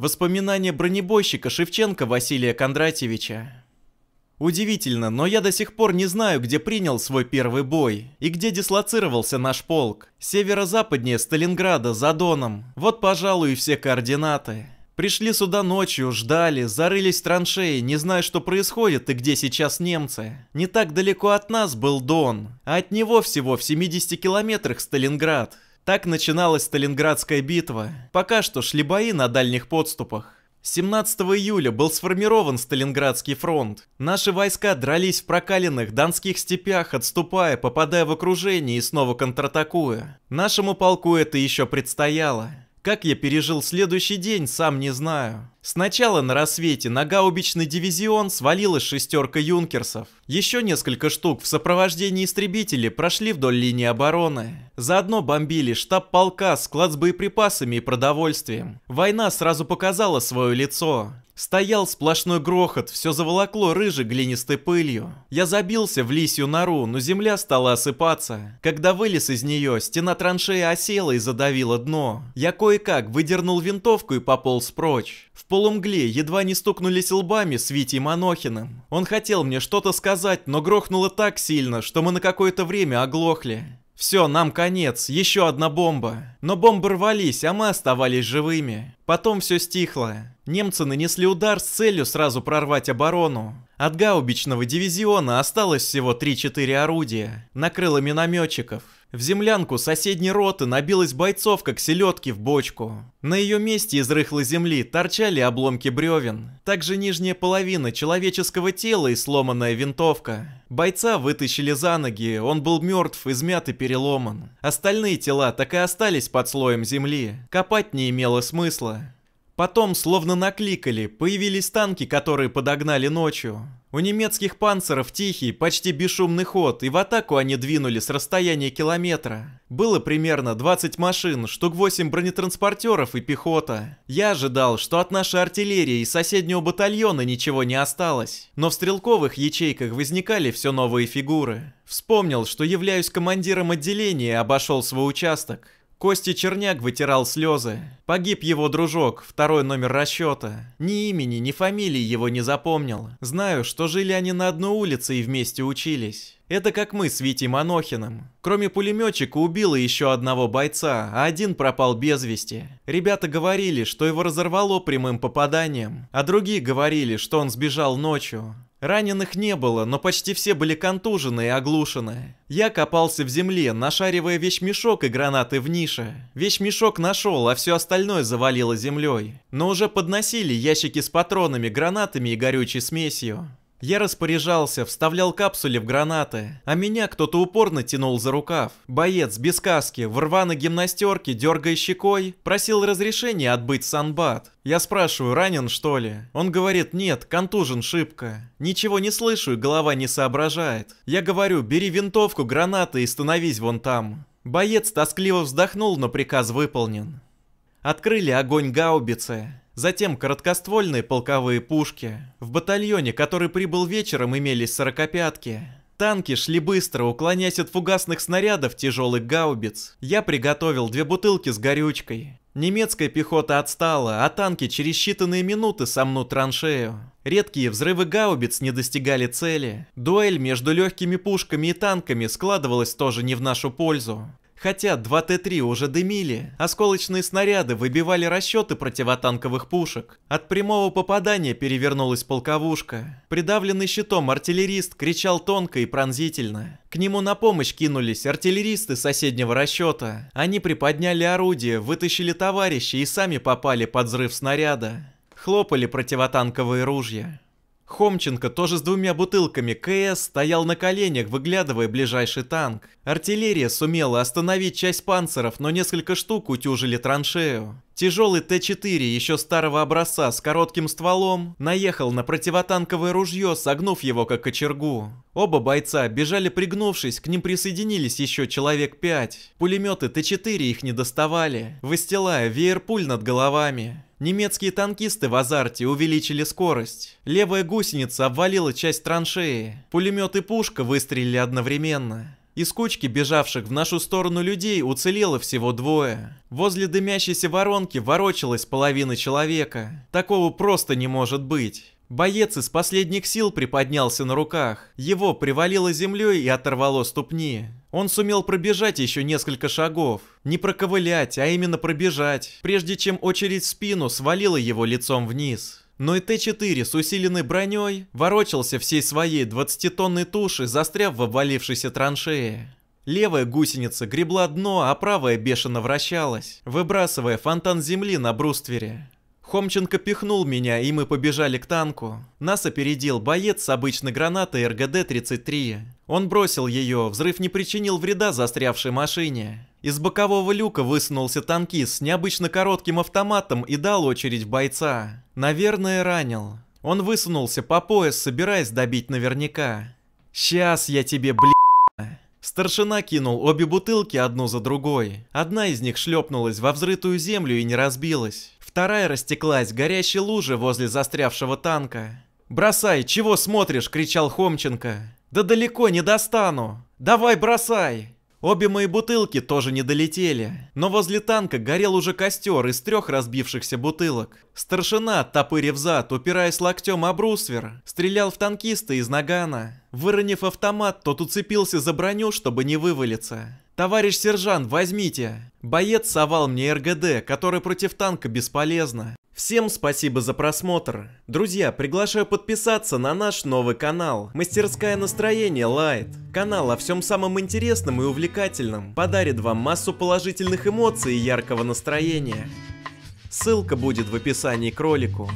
Воспоминания бронебойщика Шевченко Василия Кондратьевича. Удивительно, но я до сих пор не знаю, где принял свой первый бой и где дислоцировался наш полк. Северо-западнее Сталинграда, за Доном. Вот, пожалуй, и все координаты. Пришли сюда ночью, ждали, зарылись в траншеи, не зная, что происходит и где сейчас немцы. Не так далеко от нас был Дон, а от него всего в 70 километрах Сталинград. Так начиналась Сталинградская битва. Пока что шли бои на дальних подступах. 17 июля был сформирован Сталинградский фронт. Наши войска дрались в прокаленных донских степях, отступая, попадая в окружение и снова контратакуя. Нашему полку это еще предстояло. Как я пережил следующий день, сам не знаю. Сначала на рассвете на гаубичный дивизион свалилась шестерка юнкерсов. Еще несколько штук в сопровождении истребителей прошли вдоль линии обороны. Заодно бомбили штаб полка, склад с боеприпасами и продовольствием. Война сразу показала свое лицо. Стоял сплошной грохот, все заволокло рыжей глинистой пылью. Я забился в лисью нору, но земля стала осыпаться. Когда вылез из нее, стена траншеи осела и задавила дно. Я кое-как выдернул винтовку и пополз прочь. В полумгле едва не стукнулись лбами с Витей Манохиным. Он хотел мне что-то сказать, но грохнуло так сильно, что мы на какое-то время оглохли. Все, нам конец, еще одна бомба. Но бомбы рвались, а мы оставались живыми. Потом все стихло немцы нанесли удар с целью сразу прорвать оборону. От гаубичного дивизиона осталось всего 3-4 орудия. Накрыло минометчиков. В землянку соседней роты набилась бойцов, как селедки в бочку. На ее месте из рыхлой земли торчали обломки бревен. Также нижняя половина человеческого тела и сломанная винтовка. Бойца вытащили за ноги, он был мертв, измят и переломан. Остальные тела так и остались под слоем земли. Копать не имело смысла. Потом, словно накликали, появились танки, которые подогнали ночью. У немецких панцеров тихий, почти бесшумный ход, и в атаку они двинули с расстояния километра. Было примерно 20 машин, штук 8 бронетранспортеров и пехота. Я ожидал, что от нашей артиллерии и соседнего батальона ничего не осталось, но в стрелковых ячейках возникали все новые фигуры. Вспомнил, что являюсь командиром отделения и обошел свой участок. Костя Черняк вытирал слезы. Погиб его дружок, второй номер расчета. Ни имени, ни фамилии его не запомнил. Знаю, что жили они на одной улице и вместе учились. Это как мы с Витей Манохиным. Кроме пулеметчика убило еще одного бойца, а один пропал без вести. Ребята говорили, что его разорвало прямым попаданием, а другие говорили, что он сбежал ночью. Раненых не было, но почти все были контужены и оглушены. Я копался в земле, нашаривая вещмешок и гранаты в нише. Вещмешок нашел, а все остальное завалило землей. Но уже подносили ящики с патронами, гранатами и горючей смесью. Я распоряжался, вставлял капсули в гранаты, а меня кто-то упорно тянул за рукав. Боец без каски, в рваной гимнастерке, дергая щекой, просил разрешения отбыть санбат. Я спрашиваю, ранен что ли? Он говорит, нет, контужен шибко. Ничего не слышу и голова не соображает. Я говорю, бери винтовку, гранаты и становись вон там. Боец тоскливо вздохнул, но приказ выполнен. Открыли огонь гаубицы. Затем короткоствольные полковые пушки. В батальоне, который прибыл вечером, имелись сорокопятки. Танки шли быстро, уклоняясь от фугасных снарядов тяжелых гаубиц. Я приготовил две бутылки с горючкой. Немецкая пехота отстала, а танки через считанные минуты сомнут траншею. Редкие взрывы гаубиц не достигали цели. Дуэль между легкими пушками и танками складывалась тоже не в нашу пользу. Хотя 2Т-3 уже дымили, осколочные снаряды выбивали расчеты противотанковых пушек. От прямого попадания перевернулась полковушка. Придавленный щитом артиллерист кричал тонко и пронзительно. К нему на помощь кинулись артиллеристы соседнего расчета. Они приподняли орудие, вытащили товарища и сами попали под взрыв снаряда. Хлопали противотанковые ружья. Хомченко тоже с двумя бутылками КС стоял на коленях, выглядывая ближайший танк. Артиллерия сумела остановить часть панциров, но несколько штук утюжили траншею. Тяжелый Т-4 еще старого образца с коротким стволом наехал на противотанковое ружье, согнув его как кочергу. Оба бойца бежали пригнувшись, к ним присоединились еще человек 5. Пулеметы Т-4 их не доставали, выстилая веер пуль над головами. Немецкие танкисты в азарте увеличили скорость. Левая гусеница обвалила часть траншеи. Пулемет и пушка выстрелили одновременно. Из кучки бежавших в нашу сторону людей уцелело всего двое. Возле дымящейся воронки ворочалась половина человека. Такого просто не может быть. Боец из последних сил приподнялся на руках. Его привалило землей и оторвало ступни. Он сумел пробежать еще несколько шагов. Не проковылять, а именно пробежать, прежде чем очередь в спину свалила его лицом вниз. Но и Т-4 с усиленной броней ворочался всей своей 20-тонной туши, застряв в обвалившейся траншее. Левая гусеница гребла дно, а правая бешено вращалась, выбрасывая фонтан земли на бруствере. Хомченко пихнул меня, и мы побежали к танку. Нас опередил боец с обычной гранатой РГД-33. Он бросил ее, взрыв не причинил вреда застрявшей машине. Из бокового люка высунулся танкист с необычно коротким автоматом и дал очередь в бойца. Наверное, ранил. Он высунулся по пояс, собираясь добить наверняка. «Сейчас я тебе, блин Старшина кинул обе бутылки одну за другой. Одна из них шлепнулась во взрытую землю и не разбилась. Вторая растеклась горящей лужи возле застрявшего танка. «Бросай, чего смотришь?» – кричал Хомченко. «Да далеко не достану! Давай бросай!» Обе мои бутылки тоже не долетели, но возле танка горел уже костер из трех разбившихся бутылок. Старшина, топырев зад, упираясь локтем об брусвер, стрелял в танкиста из нагана. Выронив автомат, тот уцепился за броню, чтобы не вывалиться. «Товарищ сержант, возьмите!» Боец совал мне РГД, который против танка бесполезно. Всем спасибо за просмотр. Друзья, приглашаю подписаться на наш новый канал «Мастерская настроение Light». Канал о всем самом интересном и увлекательном подарит вам массу положительных эмоций и яркого настроения. Ссылка будет в описании к ролику.